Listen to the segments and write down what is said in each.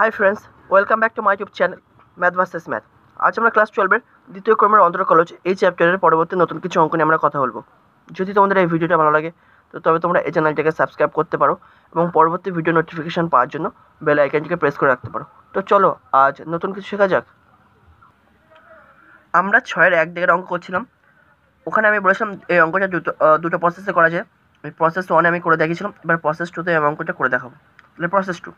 High friends welcome back to my YouTube channel math versus math আজ আমরা class টুয়েলভের দ্বিতীয় ক্রমের অন্তর কলেজ এই চ্যাপ্টারের পরবর্তী নতুন কিছু অঙ্ক নিয়ে আমরা কথা বলবো যদি তোমাদের এই ভিডিওটা ভালো লাগে তো তবে তোমরা এই চ্যানেলটাকে সাবস্ক্রাইব করতে পারো এবং পরবর্তী ভিডিও নোটিফিকেশান পাওয়ার জন্য বেল আইকনটিকে প্রেস করে রাখতে পারো তো চলো আজ নতুন কিছু শেখা যাক আমরা ছয়ের এক দিকের অঙ্ক করছিলাম ওখানে আমি বলেছিলাম এই অঙ্কটা দুটো দুটো প্রসেসে করা যায় এই প্রসেস ওয়ানে আমি করে দেখিয়েছিলাম এবার প্রসেস টুতে আমি অঙ্কটা করে দেখাবো তাহলে প্রসেস টু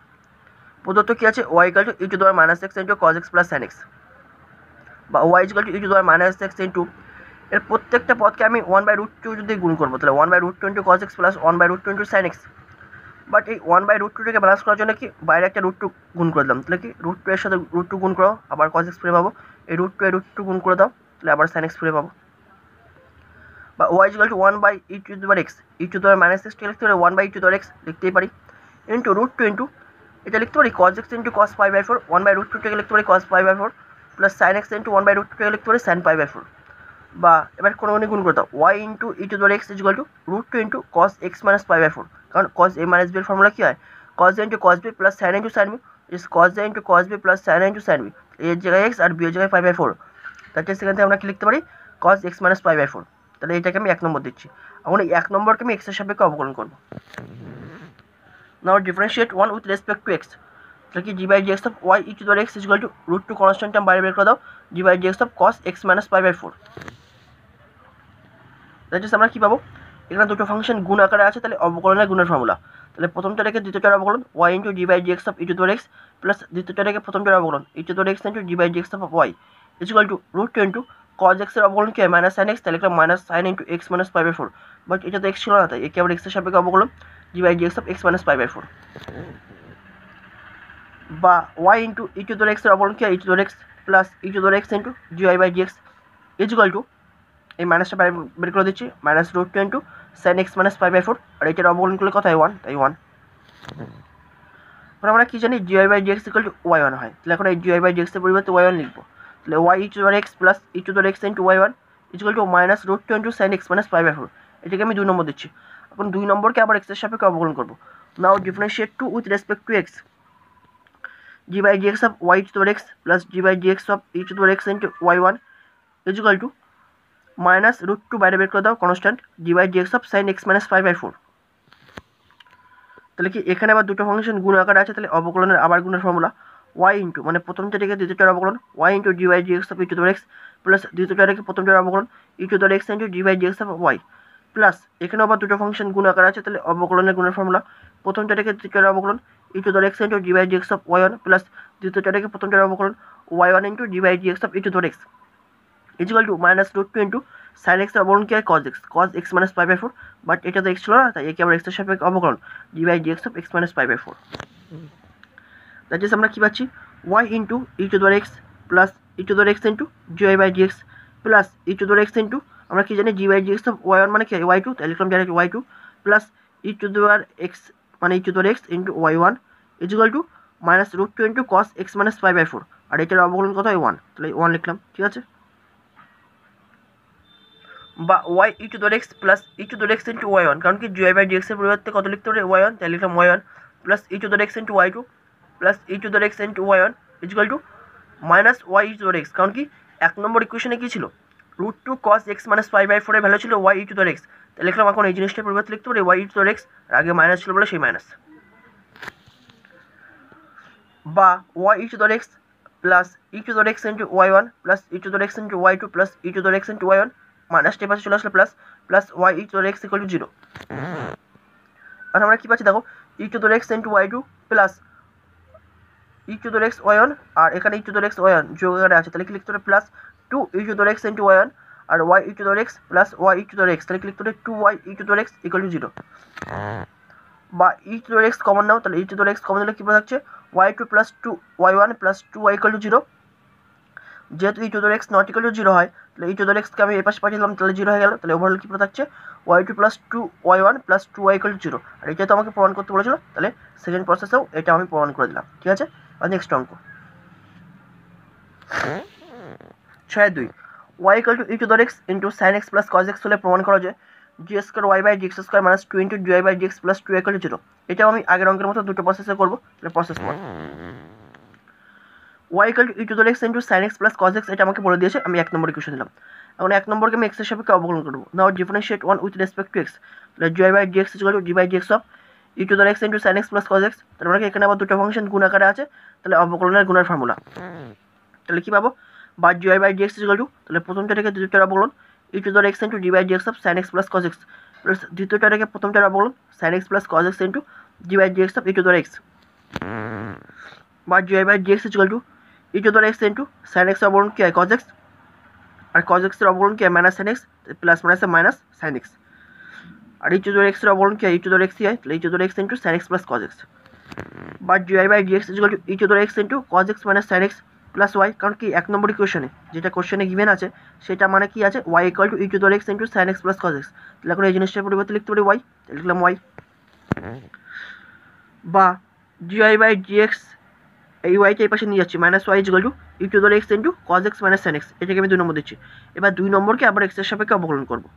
প্রদত্ত কি আছে y equal to e to দেওয়ার minus x into cos x plus sine x বা y equal to e to দেওয়ার মাইনাস এক্স ইন্টু এর প্রত্যেকটা পদকে আমি ওয়ান বাই রুট টু যদি গুণ করবো তাহলে one by root twenty cos x plus one by root twenty sine x but এই ওয়ান বাই রুট টুটাকে ব্যালেন্স করার জন্য কি বাইরে একটা রুট টু গুণ করে দিলাম তাহলে কি রুট টু এর সাথে রুট টু গুণ করো আবার কজ এক্স ফিরে পাবো এই রুট টু এ রুট টু গুণ করে দাও তাহলে আবার সাইন এক্স ফিরে পাবো বা y equal to one by e to দেওয়ার এক্স ই টু দেওয়ার মাইনাস এক্স লিখতে পারি ওয়ান বাই ই টু দেওয়ার এক্স লিখতেই পারি ইন্টু রুট টু ইন্টু এটা লিখতে পারি cos x into cos five by four one by root টুটাকে লিখতে পারি cos five by four plus sine x into one by root টুটাকে লিখতে পারি সাইন ফাইভ বাই ফোর বা এবার কোনো কোনো গুণ করতে y into e to x is two root two into cos x minus five by four কারণ কস এ মাইনাস বির ফর্মুলা কী হয় cos A into cos B plus sine into sine B is cos A into cos B plus sine into sine B এর জায়গায় x আর B এর জায়গায় five by four তাহলে সেখান থেকে আমরা কী লিখতে পারি cos x minus five by four তাহলে এটাকে আমি এক নম্বর দিচ্ছি এখন এক নম্বরকে আমি এক্সের সাপেক্ষে অবকলন করবো Now differentiate 1 with respect to x. तो कि d by d x of y e to the x equal to root two constant term बाई ब्रेक कर दाओ d by d x of cos x minus pi by four just আমরা কী পাবো এখানে দুটো ফাংশন গুণ আকারে আছে তাহলে অবকলনের গুণের ফর্মুলা তাহলে প্রথমটা রেখে দ্বিতীয়টার অবকলন y into d by d x of e to the x plus দ্বিতীয়টা রেখে প্রথমটার অবকলন e to the x into d by d x of y equal to root two into cos এক্সের অবকলন কি হয় মাইনাস সাইন এক্স তাহলে একটা minus sine into x minus pi by four but এটা তো এক্স ছিল না তাই একে আবার এক্সের সাপেক্ষে অবকলন d by d x of x minus five by four বা ওয়াই ইন্টু ইটু দোর এক্সের অবলন কি হয় to the x plus e to the x into d y by d x is equal to এই মাইনাসটা বের করে দিচ্ছি minus root two into sine x minus five by four আর এটার অবলন করলে কথা হয় ওয়ান তাই ওয়ান এখন আমরা কি জানি d y by d x equal to y one হয় তাহলে এখন এই জিআই বাই ডিএক্সের পরিবর্তে ওয়াই ওয়ান লিখবো তাহলে y each war x plus each war x into y one is equal to minus root two into sine x minus five by four এটাকে আমি দুই নম্বর দিচ্ছি এখন দুই নম্বরকে আবার এক্সের সাপেক্ষে অবগণ করবো now differentiate to with respect to x d by d x of y to the x plus d by d x of e to the x into y one equal to minus root two বাইরে বের করে দাও constant d by d x of sine x minus five by four তাহলে কি এখানে আবার দুটো function গুণ আকারে আছে তাহলে অবকলনের আবার গুণের ফর্মুলা ওয়াই ইন্টু মানে প্রথম চারিকে দ্বিতীয়টার অবকলন y into d d y d x of e to the x plus দ্বিতীয়টাকে প্রথম চার অবকলন e to the x into d y d x of y plus এখানে আবার দুটো ফাংশন গুণ আকার আছে তাহলে অবকলনের গুণের ফর্মুলা প্রথমটাকে তৃতীয়টার অবকলন to the x into d by d x of y one plus দ্বিতীয়টাকে প্রথমটার অবকলন y one into d by d x of e to the x equal to minus root two into sine এক্সের অবকলন কি হয় cos x cos x minus five by four but এটা তো x ছিল না তাই একে আবার এক্সের সাপেক্ষে অবকলন d by d x of x minus five by four that is আমরা কী পাচ্ছি y into e to the x plus e to the x into d y by dx plus e to the x into আমরা কি জানি d y d x of y one মানে কি y two তাহলে লিখলাম direct y two plus e to the power x মানে e to the x into y one is equal to minus root two into cos x minus five by four আর এটার অবকলন কত হয় one তাহলে one লিখলাম ঠিক আছে বা y e to the x plus e to the x into y one কারণ কি জিওয়াই বাই ডিএক্সের পরিবর্তে কত লিখতে পারে ওয়াই ওয়ান তাহলে লিখলাম y one plus e to the x into y two plus e to the x into y one equal to minus y e to the x কারণ কি এক নম্বর ইকুয়েশনে কী ছিল root two cos x minus five by ফোরের value ছিল y e to x তাহলে লিখলাম এখন এই জিনিসটা পরিবর্তে লিখতে পারি ওয়াই ইউ টু এক্স আগে মাইনাস ছিল বলে সেই মাইনাস বা Y e to x plus e to x into y one plus e to x into y two plus e to x into y one minus পাশে চলে আসলে plus plus y e x equal to zero আর আমরা কি পাচ্ছি দেখো e to x into y two plus e to x y one আর এখানে e to x y one যোগ এখানে আছে তাহলে কি লিখতে হবে plus two e to the x into y one আর y e to the x plus y e to the x তাহলে ক্লিক করে two y e to the x equal to zero বা e to the x common now তাহলে e to the x common দিলে কী থাকছে y two plus two y one plus two y to zero যেহেতু e to the x not equal to zero হয় তাহলে e to দর এক্সকে আমি এর পাশে পাঠিয়ে দিলাম তাহলে জিরো হয়ে গেল তাহলে ওভারঅল কী থাকছে y two plus two y one plus two y equal to zero আর এটা তো আমাকে প্রমাণ করতে বলেছিল তাহলে সেকেন্ড প্রসেসেও এটা আমি প্রমাণ করে দিলাম ঠিক আছে আর নেক্সট অঙ্ক ছয় দুই y equal to e to x into sine x plus cos x হলে প্রমাণ করা যায় d square y by d x square minus two into d y by d x plus two equal to zero এটাও আমি আগের অঙ্কের মতো দুটো প্রসেসে করবো তাহলে process one y equal to e to the x into sine x plus cos x এটা আমাকে বলে দিয়েছে আমি এক নম্বরে কিছু দিলাম এখন এক নম্বরকে আমি এক্সের সাপেক্ষে অবকলন করবো now differentiate one with respect to x তাহলে d y by d x equal to d by d x of e to the x into sine x plus cos x তারপরে এখানে আবার দুটো ফাংশন গুণাকারে আছে তাহলে অবকলনের গুণার ফর্মুলা তাহলে কী পাবো बज्यू y by d x is equal to तले प्रथमটা থেকে যেটা বলা হল e to the power x into d by d x of sine x plus cos x plus দ্বিতীয়টার আগে প্রথমটা বলা হল sine x plus cos x into d by d x of e to the power x বাজ्यू y by d x is equal to e to the power x into sine x এর অবকলন কি হয় cos x আর cos x এর অবকলন কি -sin x plus minus -sin x আর দ্বিতীয়টা যেটা বলা হল কি ই টু দি পাওয়ার এক্স হয় তাহলে e to the power x into sine x plus cos x বাজ्यू y by d x is equal to e to the power x into cos x - sine x plus y কারণ কি এক নম্বর ইকুয়েশনে যেটা কোশ্চেনে গিভেন আছে সেটা মানে কি আছে y equal to e to the x into sine x plus cos x তাহলে এখন এই জিনিসটার পরিবর্তে লিখতে পারি ওয়াই লিখলাম ওয়াই বা জিআই বাই এক্স এই ওয়াইকে এই পাশে নিয়ে যাচ্ছি minus y is to e to the x into cos x minus sine x এটাকে আমি দুই নম্বর দিচ্ছি এবার দুই নম্বরকে আবার এক্সের সাপেক্ষে অবকলন করবো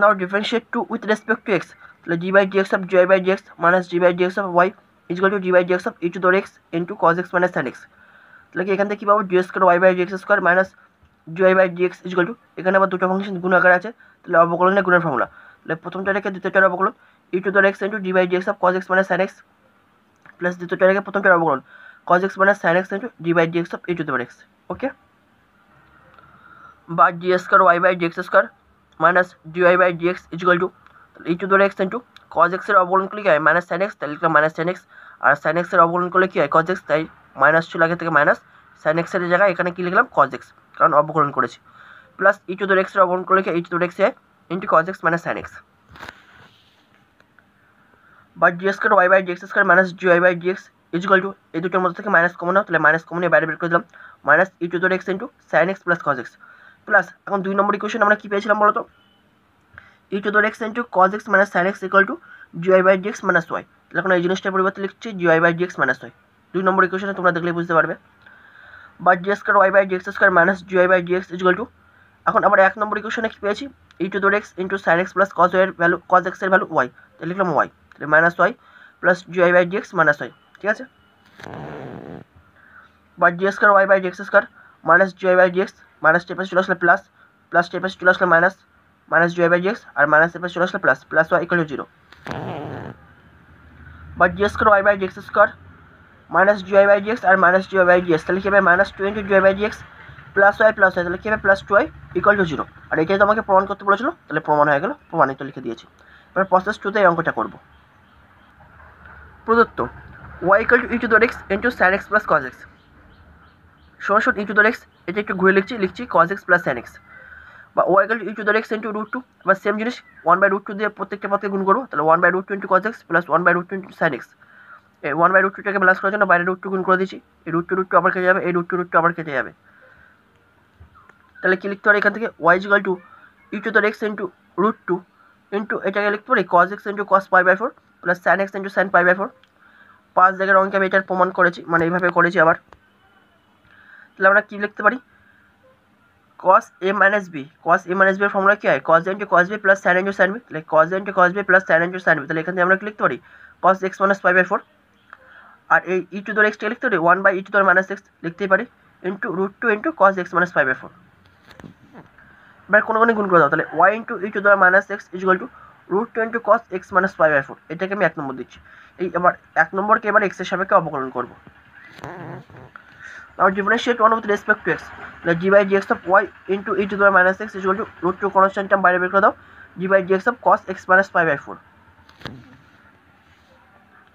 now differentiate to with respect to x তাহলে d by dx of d by d x minus d by dx of y is to d by dx of e to the x into cos x minus sine x তেলে এখানে দেখি বাবা d square y / dx square - dy / dx = এখানে আবার দুটো function গুণ আকারে আছে তাহলে অবকলনের গুণার ফর্মুলা তাহলে প্রথমটা এটাকে দিতে চাই অবকলন e to the x * d / dx অফ cos x - sin x plus দ্বিতীয়টাকে প্রথমের অবকলন cos x - sin x * d / dx of e to the x okay বা d square y / dx square - dy / dx = তাহলে e to the x * cos x এর অবকলন করলে কি হয় - sin x তাহলে এটা - sin x আর sin x এর অবকলন করলে কি হয় cos x তাই মাইনাস ছিল আগে থেকে মাইনাস সাইন এক্সের জায়গায় এখানে কী লিখলাম কজ এক্স কারণ অবকরণ করেছি প্লাস ই টু দোর এক্সের অবকরণ করে লিখে ই টু দোর এক্স এ into cos x minus sine x বা s square y by d x square minus d y by d x equal to এই দুটোর মধ্যে থেকে মাইনাস কমন হয় তাহলে মাইনাস কমন বাইরে বের করে দিলাম minus e to the x into sine x plus cos x plus এখন দুই নম্বর ইকুয়েশন আমরা কী পেয়েছিলাম বলতো e to the x into cos x minus sine x equal to d y by d x minus y তাহলে এখন এই জিনিসটার পরিবর্তে লিখছি d y by d x minus y দুই নম্বর ইকুয়েশনটা তোমরা দেখলেই বুঝতে পারবে b^2 y/dx^2 - jy/dx = এখন আমরা এক নম্বর ইকুয়েশন থেকে পেয়েছি e^(2x) * sinx + cosx এর ভ্যালু cosx এর ভ্যালু y তাই লিখলাম y - y + jy/dx - y ঠিক আছে b^2 y/dx^2 - jy/dx - 1/4 ++ 1/4 -- jy/dx আর - 1/4 ++ y = 0 b^2 y/dx^2 minus d y by dx আর minus d y by dx তাহলে কি হবে minus twenty d y by dx plus y plus y তাহলে কি হবে plus two y equal to zero আর এটাই তো আমাকে প্রমাণ করতে বলেছিল তাহলে প্রমাণ হয়ে গেল প্রমাণিত লিখে দিয়েছি এবার প্রসেস টুতে এই অঙ্কটা করবো প্রদত্ত y equal to e to the x into sin x plus cos x সরাসরি ই টু দর এক্স এটা একটু ঘুরে লিখছি লিখছি cos x plus sin x বা y equal to e to the x into root two বা same জিনিস one by root two দিয়ে প্রত্যেকটা পথকে গুণ করবো তাহলে one by root two into cos x plus one by root two into sin x one by root টুটাকে plus করার জন্য বাইরে রুট টু গুণ করে দিচ্ছি এই রুট টু রুট টু আবার কেটে যাবে এই রুট টু রুট টু আবার কেটে যাবে তাহলে কী লিখতে পারি এখান থেকে y equal to e to the x into root two into এটাকে লিখতে পারি cos x into cos pi by four plus sin x into sin pi by four পাঁচ জায়গার অঙ্কে আমি এটার প্রমাণ করেছি মানে এইভাবে করেছি আবার তাহলে আমরা কী লিখতে পারি কস এ মাইনাস বি কস এ মাইনাস বি এর ফর্মুলা কী হয় cos into cos B plus sin into sin b তাহলে cos into cos B plus sin into sin b তাহলে এখান থেকে আমরা লিখতে পারি cos x minus pi by four আর এই ই টু দর এক্সটা লিখতে পারি one by e to the minus x লিখতেই পারি into root two into cos x minus five by four এবার কোনো কোনো গুণ করে দাও তাহলে y into e to the minus x is two root two into cos x minus five by four এটাকে আমি এক নম্বর দিচ্ছি এই এবার এক নম্বরকে এবার এক্সের সাপেক্ষে অবকলন করবো Now differentiate one to respect to g The g by gx of y into e to the minus x is to root two 2 বাইরে বের করে দাও d by d x of cos x minus five by four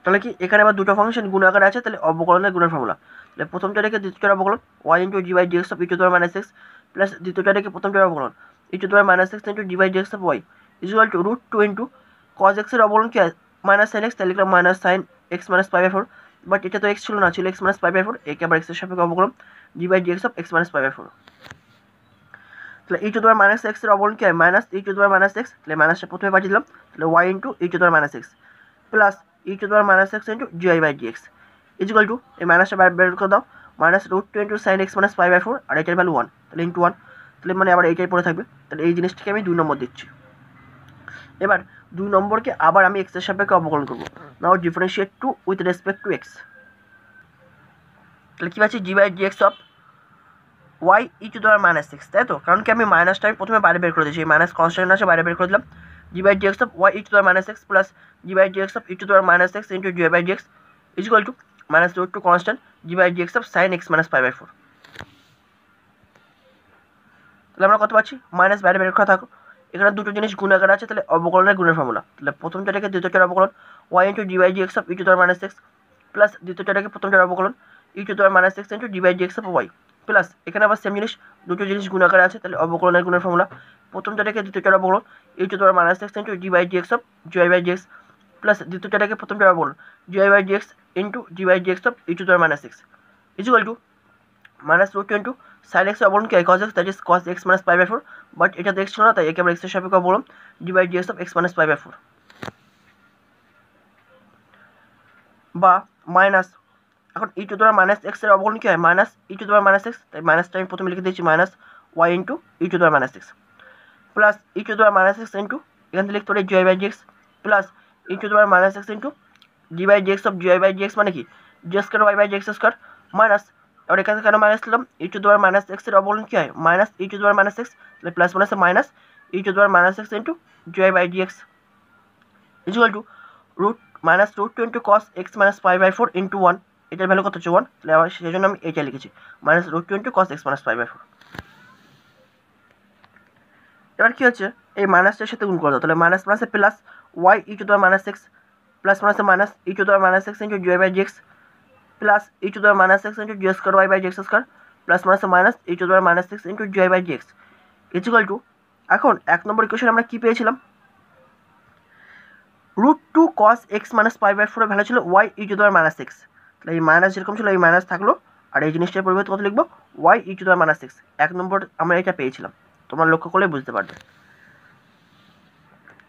তাহলে কি এখানে আবার দুটো function গুণ আকারে আছে তাহলে অবকলনের গুণের ফর্মুলা তাহলে প্রথমটা রেখে দ্বিতীয়টা অবকলন y into d by dx of e to the power minus x plus দ্বিতীয়টা রেখে প্রথমটা অবকলন e to the power minus x into d by dx of y equal to root two into cos এক্সের অবকলন কি মাইনাস সাইন এক্স তাহলে লিখলাম minus sine x minus five by four but এটা তো এক্স ছিল না ছিল x minus five by four একে আবার এক্সের সাপেক্ষে অবকলন d by dx of x minus five by four তাহলে ইটু টু দেওয়ার মাইনাস এক্সের অবকলন কি হয় minus e to minus x তাহলে মাইনাসটা প্রথমে পাঠিয়ে দিলাম তাহলে y into e to minus x plus e to দেওয়ার minus x into d y by dx equal to এই মাইনাসটা বের করে দাও minus root two into sine x minus five by four আর এটার ভ্যালু ওয়ান তাহলে ইন্টু ওয়ান তাহলে মানে আবার এইটাই পরে থাকবে তাহলে এই জিনিসটাকে আমি দুই নম্বর দিচ্ছি এবার দুই নম্বরকে আবার আমি এক্সের সাপেক্ষে অবকলন করবো now differentiate to with respect to x তাহলে কী পাচ্ছি d by dx of y e to দেওয়ার মাইনাস এক্স তাই তো কারণ কি আমি মাইনাসটা আমি প্রথমে বাইরে বের করে দিয়েছি মাইনাস কনস্ট্রাকশন আছে বাইরে বের করে দিলাম g by dx of y e to the minus x plus g by dx of e to the minus x into g by dx is equal to minus root 2 constant g by dx of sin x minus pi by 4 তাহলে আমরা কত পাচ্ছি minus বাইরে বের করা থাকো এখানে দুটো জিনিস গুণ আছে তাহলে অবকলনের গুণের ফর্মুলা তাহলে প্রথমটাকে দ্বিতীয়টার অবকলন y into d by dx of e to the power minus x plus দ্বিতীয়টাকে প্রথমটার অবকলন e to the power minus x into d dx of y plus এখানে আবার সেম জিনিস দুটো জিনিস গুণাকারে আছে তাহলে অবকলনের গুণের ফর্মুলা প্রথমটাকে দ্বিতীয়টার অবকলন এই তোমার minus x into d by x of d y by dx plus দ্বিতীয় দ্বিতীয়টাকে প্রথমটার অবকলন d y by dx into d by dx of e to তোমার minus x equal to minus root into sine x অবলন কে cos x that is cos x minus five by four but এটা তো x ছিল না তাই একে আমরা এক্সের সাপেক্ষে বলুন d by dx of x minus five by four বা মাইনাস এখন e to the power minus x এর অবকলন কি হয় minus e to the power minus x তাই মাইনাস টাইমে প্রথমে লিখে দিয়েছি minus y into e to the power minus x plus e to the power minus x into এখানে লিখত রয়েছে d y / d x plus e to the power minus x into d / d x of d y / d x মানে কি d² y / d x² minus এখানে কেন minus হলো e to the power minus x এর অবকলন কি হয় minus e to the power minus x তাই plus minus a minus e to the power minus x into d y / d x =√- 220 cos x - π / 4 * 1 এটার value কত হচ্ছে one তাহলে আমার সেই জন্য আমি এইটা লিখেছি minus root twenty cos x minus five by four এবার কী হচ্ছে এই মাইনাসটার সাথে গুণ করে দাও তাহলে মাইনাস মাইনাসে plus y e to the minus x plus মাইনাসে minus e to the minus x into d y by x plus e to the minus x into d square y by dx square plus মাইনাসে minus e to the minus x into d y by dx equal to এখন এক নম্বর equation আমরা কী পেয়েছিলাম root two cos x minus five by ফোরের value ছিল y e to minus x তাহলে এই মাইনাস যেরকম ছিল এই মাইনাস থাকলো আর এই জিনিসটার পরিবর্তে কত লিখবো y e to the minus six এক নম্বর আমরা এটা পেয়েছিলাম তোমরা লক্ষ্য করলে বুঝতে পারবে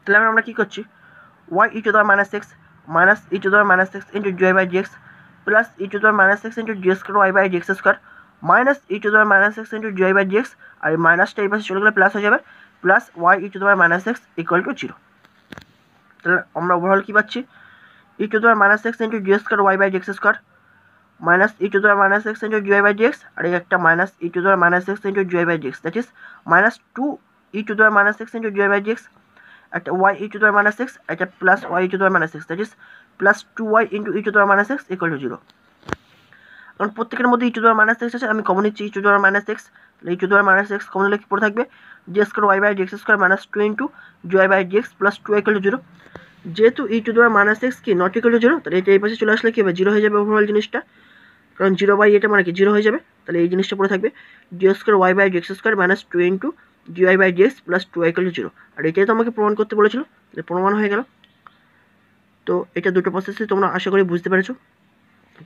তাহলে আমরা কী করছি y e to the minus six minus e to the minus six into d by dx plus e to the minus six into d square y by dx square minus e to the minus six into d by dx আর এই মাইনাসটা এই পাশে চলে গেলে plus হয়ে যাবে plus y e to the minus six equal to zero তাহলে আমরা ওভারঅল কী পাচ্ছি e two the power minus x into d square y by dx square minus e to the minus x into d by dx আর এই একটা minus e to the minus x into d by dx that is minus two e to the minus x into d by dx একটা y e to the minus x একটা plus y e to the minus x that is plus two y into e to the minus x equal to zero কারণ প্রত্যেকের মধ্যে e to the minus x আছে আমি common নিচ্ছি e to the minus x e to the minus x common হলে কি পড়ে থাকবে d square y by dx square minus two into d by dx plus two equal to zero যেহেতু e to দেওয়ার minus x কি not equal to zero তাহলে এটা এই পাশে চলে আসলে কী হবে জিরো হয়ে যাবে ওভারঅল জিনিসটা কারণ জিরো বাই এটা মানে কি জিরো হয়ে যাবে তাহলে এই জিনিসটা পড়ে থাকবে d square y by dx square minus two into d y by dx plus two I to zero আর এটাই তো আমাকে প্রমাণ করতে বলেছিল প্রমাণ হয়ে গেল তো এটা দুটো প্রসেসে তোমরা আশা করি বুঝতে পেরেছো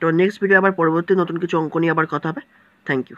তো নেক্সট ভিডিও আবার পরবর্তী নতুন কিছু অঙ্ক নিয়ে আবার কথা হবে থ্যাংক ইউ